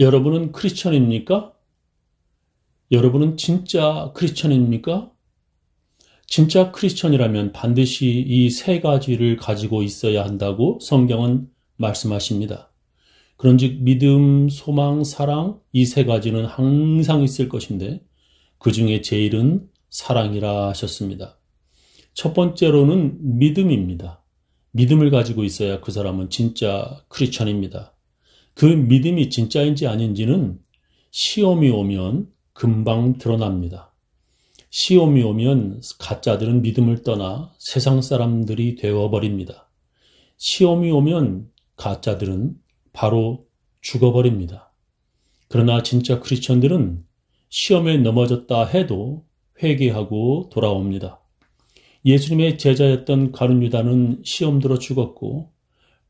여러분은 크리스천입니까? 여러분은 진짜 크리스천입니까? 진짜 크리스천이라면 반드시 이 세 가지를 가지고 있어야 한다고 성경은 말씀하십니다. 그런즉 믿음, 소망, 사랑 이 세 가지는 항상 있을 것인데 그 중에 제일은 사랑이라 하셨습니다. 첫 번째로는 믿음입니다. 믿음을 가지고 있어야 그 사람은 진짜 크리스천입니다. 그 믿음이 진짜인지 아닌지는 시험이 오면 금방 드러납니다. 시험이 오면 가짜들은 믿음을 떠나 세상 사람들이 되어버립니다. 시험이 오면 가짜들은 바로 죽어버립니다. 그러나 진짜 크리스천들은 시험에 넘어졌다 해도 회개하고 돌아옵니다. 예수님의 제자였던 가룟 유다는 시험 들어 죽었고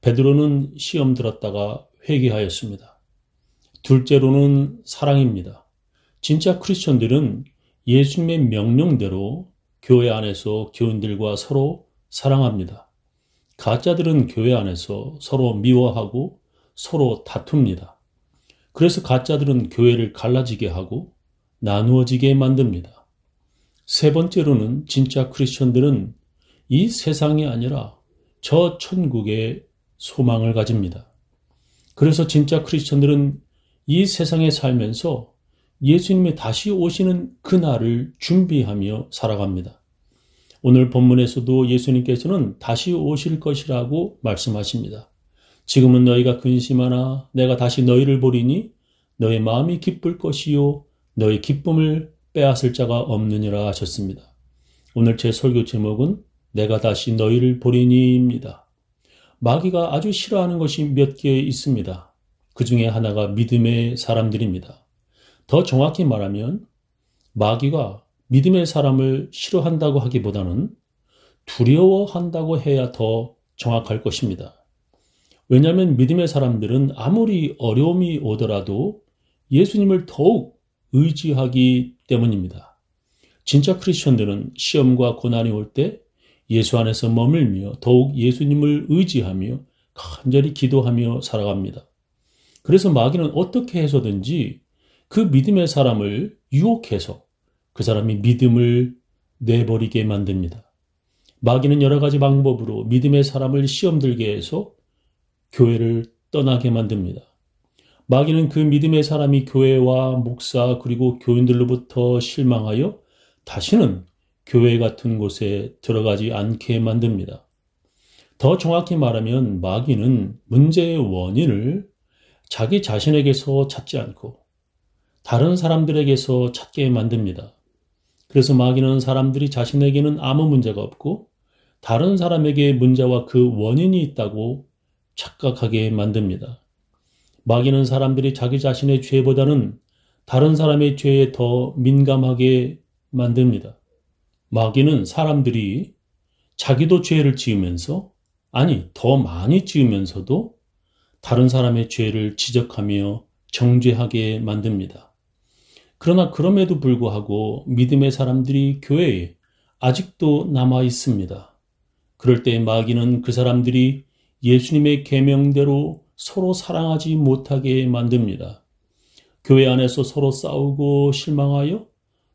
베드로는 시험 들었다가 회개하였습니다. 둘째로는 사랑입니다. 진짜 크리스천들은 예수님의 명령대로 교회 안에서 교인들과 서로 사랑합니다. 가짜들은 교회 안에서 서로 미워하고 서로 다툽니다. 그래서 가짜들은 교회를 갈라지게 하고 나누어지게 만듭니다. 세 번째로는 진짜 크리스천들은 이 세상이 아니라 저 천국의 소망을 가집니다. 그래서 진짜 크리스천들은 이 세상에 살면서 예수님이 다시 오시는 그날을 준비하며 살아갑니다. 오늘 본문에서도 예수님께서는 다시 오실 것이라고 말씀하십니다. 지금은 너희가 근심하나 내가 다시 너희를 보리니 너희 마음이 기쁠 것이요 너희 기쁨을 빼앗을 자가 없느니라 하셨습니다. 오늘 제 설교 제목은 내가 다시 너희를 보리니입니다. 마귀가 아주 싫어하는 것이 몇 개 있습니다. 그 중에 하나가 믿음의 사람들입니다. 더 정확히 말하면 마귀가 믿음의 사람을 싫어한다고 하기보다는 두려워한다고 해야 더 정확할 것입니다. 왜냐하면 믿음의 사람들은 아무리 어려움이 오더라도 예수님을 더욱 의지하기 때문입니다. 진짜 크리스천들은 시험과 고난이 올때 예수 안에서 머물며 더욱 예수님을 의지하며 간절히 기도하며 살아갑니다. 그래서 마귀는 어떻게 해서든지 그 믿음의 사람을 유혹해서 그 사람이 믿음을 내버리게 만듭니다. 마귀는 여러 가지 방법으로 믿음의 사람을 시험들게 해서 교회를 떠나게 만듭니다. 마귀는 그 믿음의 사람이 교회와 목사 그리고 교인들로부터 실망하여 다시는 교회 같은 곳에 들어가지 않게 만듭니다. 더 정확히 말하면 마귀는 문제의 원인을 자기 자신에게서 찾지 않고 다른 사람들에게서 찾게 만듭니다. 그래서 마귀는 사람들이 자신에게는 아무 문제가 없고 다른 사람에게 문제와 그 원인이 있다고 착각하게 만듭니다. 마귀는 사람들이 자기 자신의 죄보다는 다른 사람의 죄에 더 민감하게 만듭니다. 마귀는 사람들이 자기도 죄를 지으면서 아니 더 많이 지으면서도 다른 사람의 죄를 지적하며 정죄하게 만듭니다. 그러나 그럼에도 불구하고 믿음의 사람들이 교회에 아직도 남아 있습니다. 그럴 때 마귀는 그 사람들이 예수님의 계명대로 서로 사랑하지 못하게 만듭니다. 교회 안에서 서로 싸우고 실망하여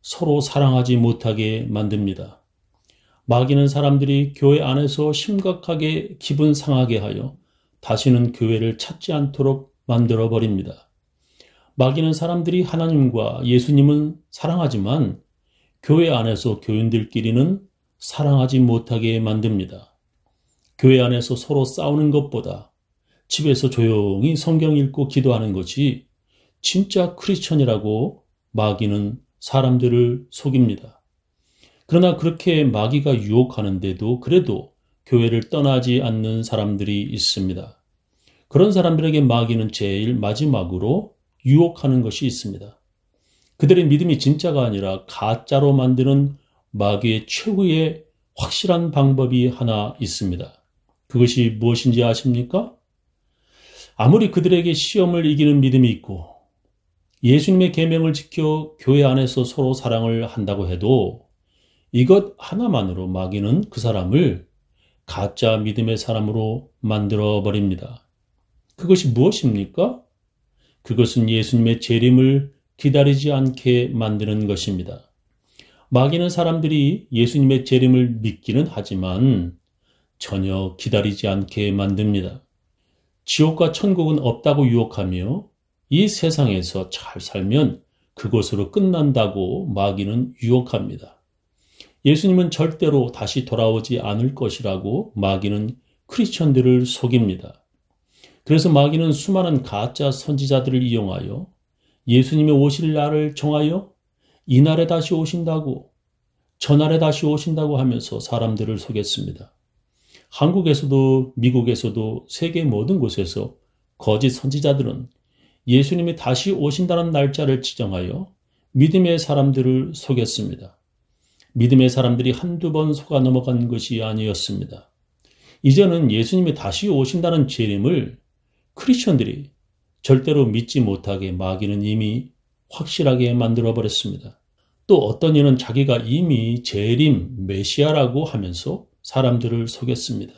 서로 사랑하지 못하게 만듭니다. 마귀는 사람들이 교회 안에서 심각하게 기분 상하게 하여 다시는 교회를 찾지 않도록 만들어 버립니다. 마귀는 사람들이 하나님과 예수님은 사랑하지만 교회 안에서 교인들끼리는 사랑하지 못하게 만듭니다. 교회 안에서 서로 싸우는 것보다 집에서 조용히 성경 읽고 기도하는 것이 진짜 크리스천이라고 마귀는 사람들을 속입니다. 그러나 그렇게 마귀가 유혹하는데도 그래도 교회를 떠나지 않는 사람들이 있습니다. 그런 사람들에게 마귀는 제일 마지막으로 유혹하는 것이 있습니다. 그들의 믿음이 진짜가 아니라 가짜로 만드는 마귀의 최후의 확실한 방법이 하나 있습니다. 그것이 무엇인지 아십니까? 아무리 그들에게 시험을 이기는 믿음이 있고 예수님의 계명을 지켜 교회 안에서 서로 사랑을 한다고 해도 이것 하나만으로 마귀는 그 사람을 가짜 믿음의 사람으로 만들어 버립니다. 그것이 무엇입니까? 그것은 예수님의 재림을 기다리지 않게 만드는 것입니다. 마귀는 사람들이 예수님의 재림을 믿기는 하지만 전혀 기다리지 않게 만듭니다. 지옥과 천국은 없다고 유혹하며 이 세상에서 잘 살면 그것으로 끝난다고 마귀는 유혹합니다. 예수님은 절대로 다시 돌아오지 않을 것이라고 마귀는 크리스천들을 속입니다. 그래서 마귀는 수많은 가짜 선지자들을 이용하여 예수님의 오실 날을 정하여 이날에 다시 오신다고 저날에 다시 오신다고 하면서 사람들을 속였습니다. 한국에서도 미국에서도 세계 모든 곳에서 거짓 선지자들은 예수님이 다시 오신다는 날짜를 지정하여 믿음의 사람들을 속였습니다. 믿음의 사람들이 한두 번 속아 넘어간 것이 아니었습니다. 이제는 예수님이 다시 오신다는 재림을 크리스천들이 절대로 믿지 못하게 마귀는 이미 확실하게 만들어 버렸습니다. 또 어떤 이는 자기가 이미 재림 메시아라고 하면서 사람들을 속였습니다.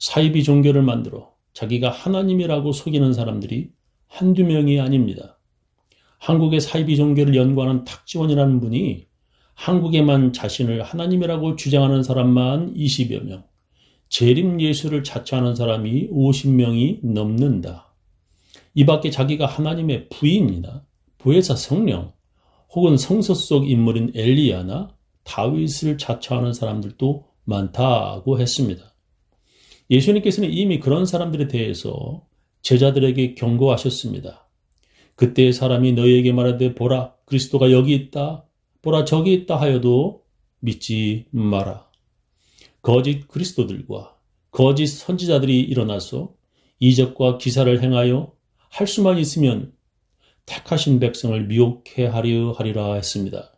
사이비 종교를 만들어 자기가 하나님이라고 속이는 사람들이 한두 명이 아닙니다. 한국의 사이비 종교를 연구하는 탁지원이라는 분이 한국에만 자신을 하나님이라고 주장하는 사람만 20여 명, 재림 예수를 자처하는 사람이 50명이 넘는다. 이 밖에 자기가 하나님의 부인이나 보혜사 성령, 혹은 성서 속 인물인 엘리야나 다윗을 자처하는 사람들도 많다고 했습니다. 예수님께서는 이미 그런 사람들에 대해서 제자들에게 경고하셨습니다. 그때의 사람이 너희에게 말하되 보라 그리스도가 여기 있다 보라 저기 있다 하여도 믿지 마라. 거짓 그리스도들과 거짓 선지자들이 일어나서 이적과 기사를 행하여 할 수만 있으면 택하신 백성을 미혹해 하려 하리라 했습니다.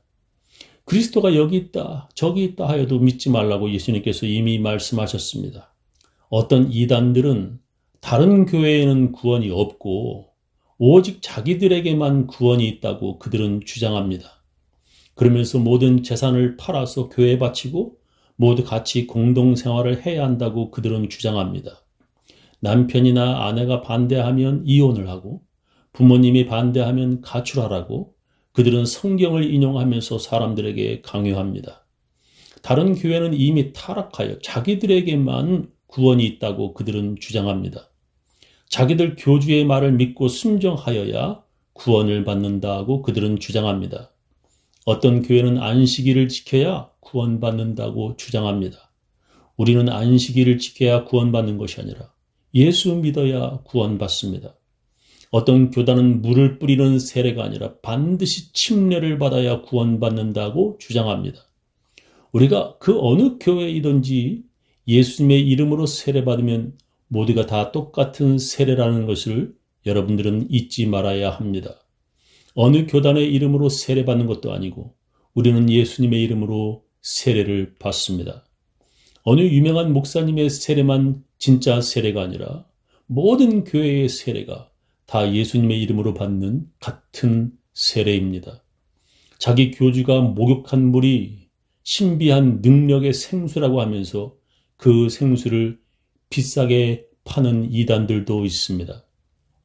그리스도가 여기 있다, 저기 있다 하여도 믿지 말라고 예수님께서 이미 말씀하셨습니다. 어떤 이단들은 다른 교회에는 구원이 없고 오직 자기들에게만 구원이 있다고 그들은 주장합니다. 그러면서 모든 재산을 팔아서 교회에 바치고 모두 같이 공동 생활을 해야 한다고 그들은 주장합니다. 남편이나 아내가 반대하면 이혼을 하고 부모님이 반대하면 가출하라고 그들은 성경을 인용하면서 사람들에게 강요합니다. 다른 교회는 이미 타락하여 자기들에게만 구원이 있다고 그들은 주장합니다. 자기들 교주의 말을 믿고 순종하여야 구원을 받는다고 그들은 주장합니다. 어떤 교회는 안식일을 지켜야 구원받는다고 주장합니다. 우리는 안식일을 지켜야 구원받는 것이 아니라 예수 믿어야 구원받습니다. 어떤 교단은 물을 뿌리는 세례가 아니라 반드시 침례를 받아야 구원받는다고 주장합니다. 우리가 그 어느 교회이든지 예수님의 이름으로 세례받으면 모두가 다 똑같은 세례라는 것을 여러분들은 잊지 말아야 합니다. 어느 교단의 이름으로 세례받는 것도 아니고 우리는 예수님의 이름으로 세례를 받습니다. 어느 유명한 목사님의 세례만 진짜 세례가 아니라 모든 교회의 세례가 다 예수님의 이름으로 받는 같은 세례입니다. 자기 교주가 목욕한 물이 신비한 능력의 생수라고 하면서 그 생수를 비싸게 파는 이단들도 있습니다.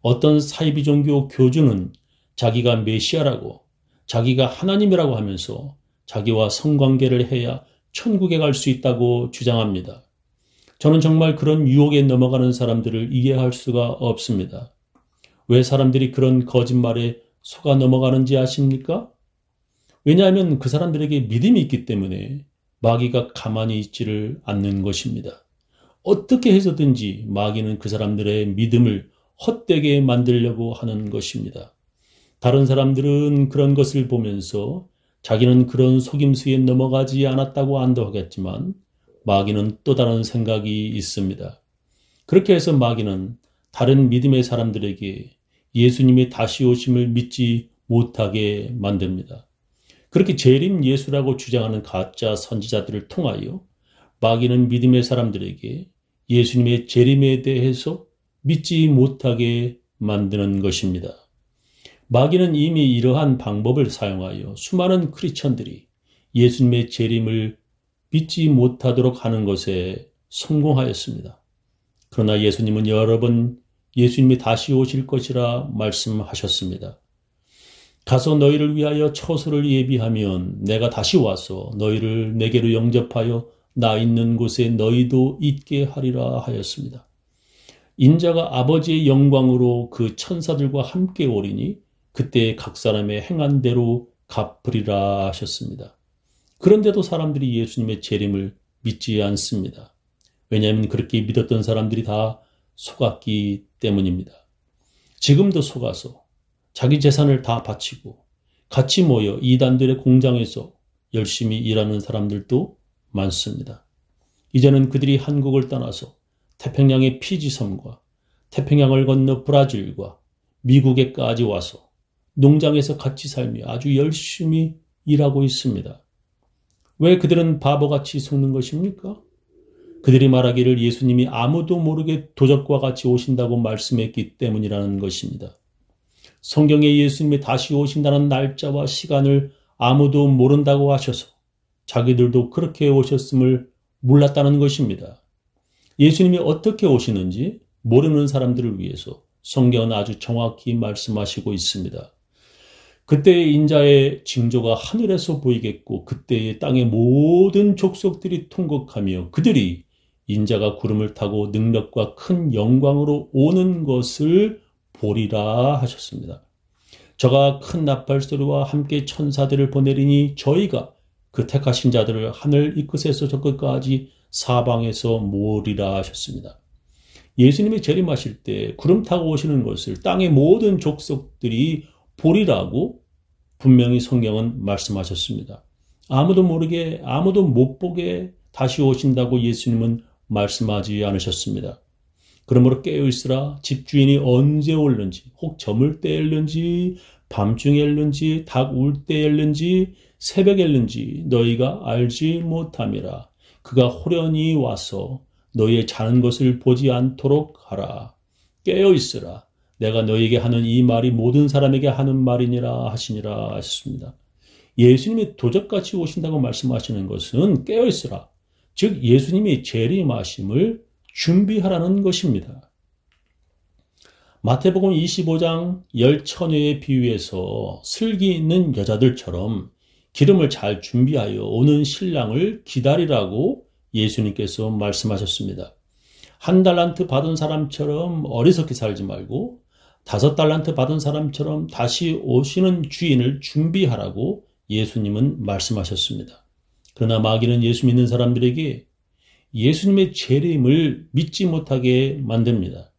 어떤 사이비 종교 교주는 자기가 메시아라고 자기가 하나님이라고 하면서 자기와 성관계를 해야 천국에 갈 수 있다고 주장합니다. 저는 정말 그런 유혹에 넘어가는 사람들을 이해할 수가 없습니다. 왜 사람들이 그런 거짓말에 속아 넘어가는지 아십니까? 왜냐하면 그 사람들에게 믿음이 있기 때문에 마귀가 가만히 있지를 않는 것입니다. 어떻게 해서든지 마귀는 그 사람들의 믿음을 헛되게 만들려고 하는 것입니다. 다른 사람들은 그런 것을 보면서 자기는 그런 속임수에 넘어가지 않았다고 안도하겠지만 마귀는 또 다른 생각이 있습니다. 그렇게 해서 마귀는 다른 믿음의 사람들에게 예수님의 다시 오심을 믿지 못하게 만듭니다. 그렇게 재림 예수라고 주장하는 가짜 선지자들을 통하여 마귀는 믿음의 사람들에게 예수님의 재림에 대해서 믿지 못하게 만드는 것입니다. 마귀는 이미 이러한 방법을 사용하여 수많은 크리천들이 예수님의 재림을 믿지 못하도록 하는 것에 성공하였습니다. 그러나 예수님은 여러 번 예수님이 다시 오실 것이라 말씀하셨습니다. 가서 너희를 위하여 처소를 예비하면 내가 다시 와서 너희를 내게로 영접하여 나 있는 곳에 너희도 있게 하리라 하였습니다. 인자가 아버지의 영광으로 그 천사들과 함께 오리니 그때 각 사람의 행한 대로 갚으리라 하셨습니다. 그런데도 사람들이 예수님의 재림을 믿지 않습니다. 왜냐하면 그렇게 믿었던 사람들이 다 속았기 때문입니다. 지금도 속아서 자기 재산을 다 바치고 같이 모여 이단들의 공장에서 열심히 일하는 사람들도 많습니다. 이제는 그들이 한국을 떠나서 태평양의 피지섬과 태평양을 건너 브라질과 미국에까지 와서 농장에서 같이 살며 아주 열심히 일하고 있습니다. 왜 그들은 바보같이 속는 것입니까? 그들이 말하기를 예수님이 아무도 모르게 도적과 같이 오신다고 말씀했기 때문이라는 것입니다. 성경에 예수님이 다시 오신다는 날짜와 시간을 아무도 모른다고 하셔서 자기들도 그렇게 오셨음을 몰랐다는 것입니다. 예수님이 어떻게 오시는지 모르는 사람들을 위해서 성경은 아주 정확히 말씀하시고 있습니다. 그때의 인자의 징조가 하늘에서 보이겠고 그때의 땅의 모든 족속들이 통곡하며 그들이 인자가 구름을 타고 능력과 큰 영광으로 오는 것을 보리라 하셨습니다. 저가 큰 나팔 소리와 함께 천사들을 보내리니 저희가 그 택하신 자들을 하늘 이 끝에서 저 끝까지 사방에서 모으리라 하셨습니다. 예수님이 재림하실 때 구름 타고 오시는 것을 땅의 모든 족속들이 보리라고 분명히 성경은 말씀하셨습니다. 아무도 모르게 아무도 못 보게 다시 오신다고 예수님은 말씀하지 않으셨습니다. 그러므로 깨어있으라 집주인이 언제 올는지 혹 저물 때 엘는지 밤중에 엘는지 닭 울때 엘는지 새벽에 엘는지 너희가 알지 못함이라 그가 호련히 와서 너희의 자는 것을 보지 않도록 하라 깨어있으라 내가 너희에게 하는 이 말이 모든 사람에게 하는 말이니라 하시니라 하셨습니다. 예수님이 도적같이 오신다고 말씀하시는 것은 깨어있으라. 즉 예수님이 재림하심을 준비하라는 것입니다. 마태복음 25장 열 처녀의 비유에서 슬기 있는 여자들처럼 기름을 잘 준비하여 오는 신랑을 기다리라고 예수님께서 말씀하셨습니다. 한 달란트 받은 사람처럼 어리석게 살지 말고 다섯 달란트 받은 사람처럼 다시 오시는 주인을 준비하라고 예수님은 말씀하셨습니다. 그러나 마귀는 예수 믿는 사람들에게 예수님의 재림을 믿지 못하게 만듭니다.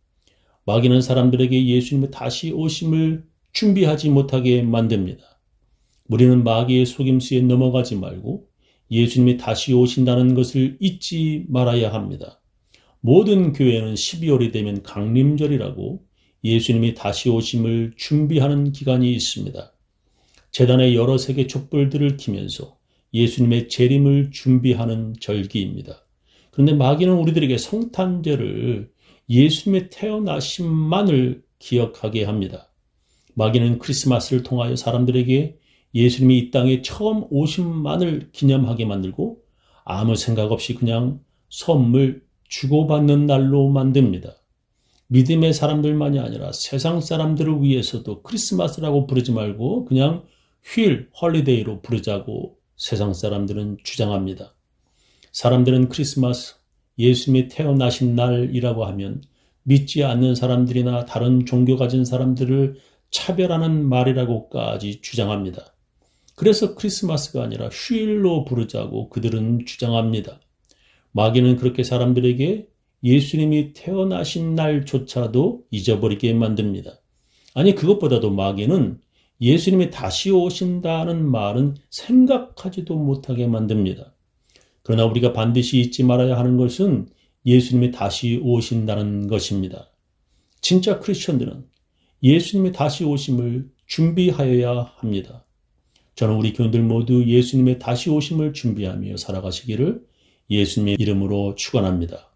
마귀는 사람들에게 예수님의 다시 오심을 준비하지 못하게 만듭니다. 우리는 마귀의 속임수에 넘어가지 말고 예수님이 다시 오신다는 것을 잊지 말아야 합니다. 모든 교회는 12월이 되면 강림절이라고 예수님이 다시 오심을 준비하는 기간이 있습니다. 재단의 여러 색의 촛불들을 키면서 예수님의 재림을 준비하는 절기입니다. 그런데 마귀는 우리들에게 성탄절을 예수님의 태어나심만을 기억하게 합니다. 마귀는 크리스마스를 통하여 사람들에게 예수님이 이 땅에 처음 오심만을 기념하게 만들고 아무 생각 없이 그냥 선물 주고받는 날로 만듭니다. 믿음의 사람들만이 아니라 세상 사람들을 위해서도 크리스마스라고 부르지 말고 그냥 휠, 헐리데이로 부르자고 세상 사람들은 주장합니다. 사람들은 크리스마스, 예수님이 태어나신 날이라고 하면 믿지 않는 사람들이나 다른 종교 가진 사람들을 차별하는 말이라고까지 주장합니다. 그래서 크리스마스가 아니라 휴일로 부르자고 그들은 주장합니다. 마귀는 그렇게 사람들에게 예수님이 태어나신 날조차도 잊어버리게 만듭니다. 아니, 그것보다도 마귀는 예수님이 다시 오신다는 말은 생각하지도 못하게 만듭니다. 그러나 우리가 반드시 잊지 말아야 하는 것은 예수님이 다시 오신다는 것입니다. 진짜 크리스천들은 예수님이 다시 오심을 준비하여야 합니다. 저는 우리 교인들 모두 예수님의 다시 오심을 준비하며 살아가시기를 예수님의 이름으로 축원합니다.